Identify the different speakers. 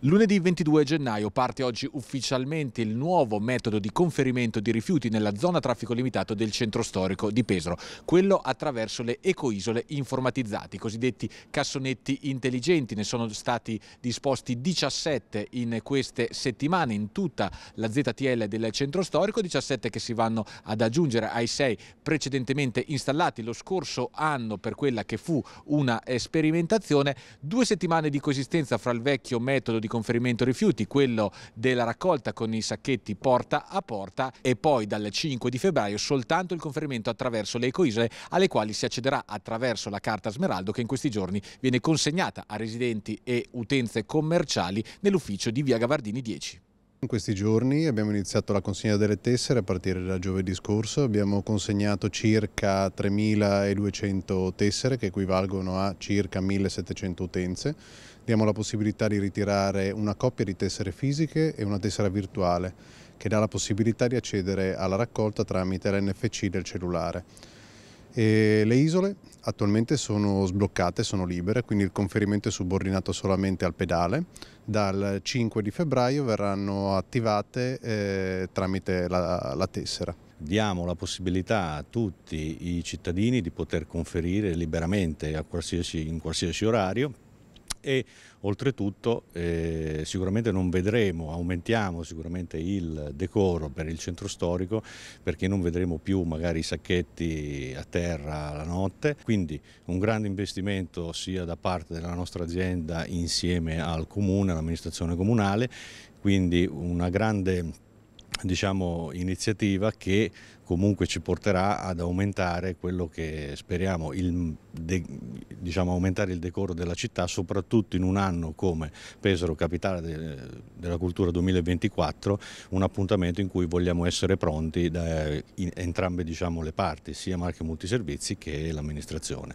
Speaker 1: Lunedì 22 gennaio parte oggi ufficialmente il nuovo metodo di conferimento di rifiuti nella zona traffico limitato del centro storico di Pesaro, quello attraverso le ecoisole informatizzate, i cosiddetti cassonetti intelligenti. Ne sono stati disposti 17 in queste settimane in tutta la ZTL del centro storico, 17 che si vanno ad aggiungere ai 6 precedentemente installati lo scorso anno per quella che fu una sperimentazione, due settimane di coesistenza fra il vecchio metodo di di conferimento rifiuti, quello della raccolta con i sacchetti porta a porta e poi dal 5 di febbraio soltanto il conferimento attraverso le ecoisole alle quali si accederà attraverso la carta smeraldo che in questi giorni viene consegnata a residenti e utenze commerciali nell'ufficio di via Gavardini 10.
Speaker 2: In questi giorni abbiamo iniziato la consegna delle tessere a partire da giovedì scorso, abbiamo consegnato circa 3.200 tessere che equivalgono a circa 1.700 utenze. Diamo la possibilità di ritirare una coppia di tessere fisiche e una tessera virtuale che dà la possibilità di accedere alla raccolta tramite l'NFC del cellulare. E le isole attualmente sono sbloccate, sono libere, quindi il conferimento è subordinato solamente al pedale. Dal 5 di febbraio verranno attivate eh, tramite la, la tessera diamo la possibilità a tutti i cittadini di
Speaker 3: poter conferire liberamente qualsiasi, in qualsiasi orario e oltretutto eh, sicuramente non vedremo, aumentiamo sicuramente il decoro per il centro storico perché non vedremo più magari i sacchetti a terra la notte, quindi un grande investimento sia da parte della nostra azienda insieme al comune, all'amministrazione comunale, quindi una grande diciamo, iniziativa che comunque ci porterà ad aumentare quello che speriamo il, de, diciamo, aumentare il decoro della città, soprattutto in un anno come Pesaro, capitale de, della cultura 2024, un appuntamento in cui vogliamo essere pronti da eh, entrambe diciamo, le parti, sia Marche Multiservizi che l'amministrazione.